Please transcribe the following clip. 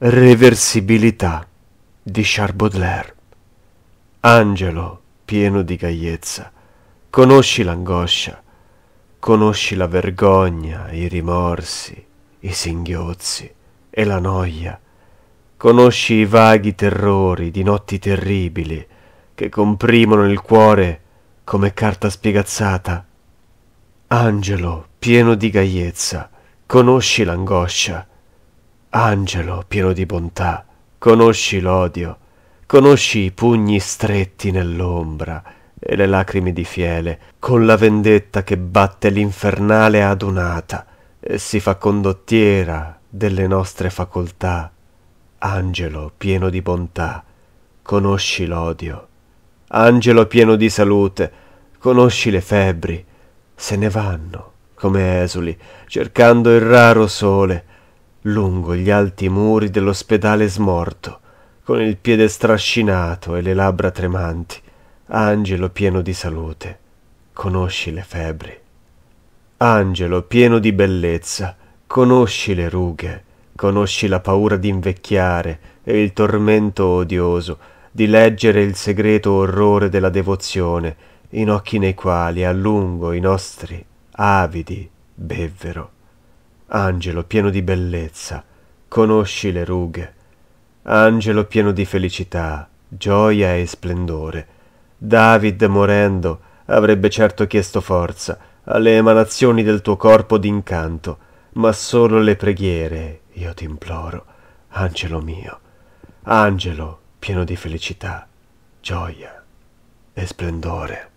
Reversibilità di Charles Baudelaire. Angelo pieno di gaiezza, conosci l'angoscia, conosci la vergogna, i rimorsi, i singhiozzi e la noia, conosci i vaghi terrori di notti terribili che comprimono il cuore come carta spiegazzata. Angelo pieno di gaiezza, conosci l'angoscia, Angelo pieno di bontà, conosci l'odio, conosci i pugni stretti nell'ombra e le lacrime di fiele, con la vendetta che batte l'infernale adunata e si fa condottiera delle nostre facoltà. Angelo pieno di bontà, conosci l'odio. Angelo pieno di salute, conosci le febbri, se ne vanno come esuli, cercando il raro sole, lungo gli alti muri dell'ospedale smorto, con il piede strascinato e le labbra tremanti, angelo pieno di salute, conosci le febbri. Angelo pieno di bellezza, conosci le rughe, conosci la paura di invecchiare e il tormento odioso di leggere il segreto orrore della devozione in occhi nei quali a lungo i nostri avidi bevvero. Angelo pieno di bellezza, conosci le rughe. Angelo pieno di felicità, gioia e splendore. David morendo avrebbe certo chiesto forza alle emanazioni del tuo corpo d'incanto, ma solo le preghiere, io ti imploro, angelo mio, angelo pieno di felicità, gioia e splendore.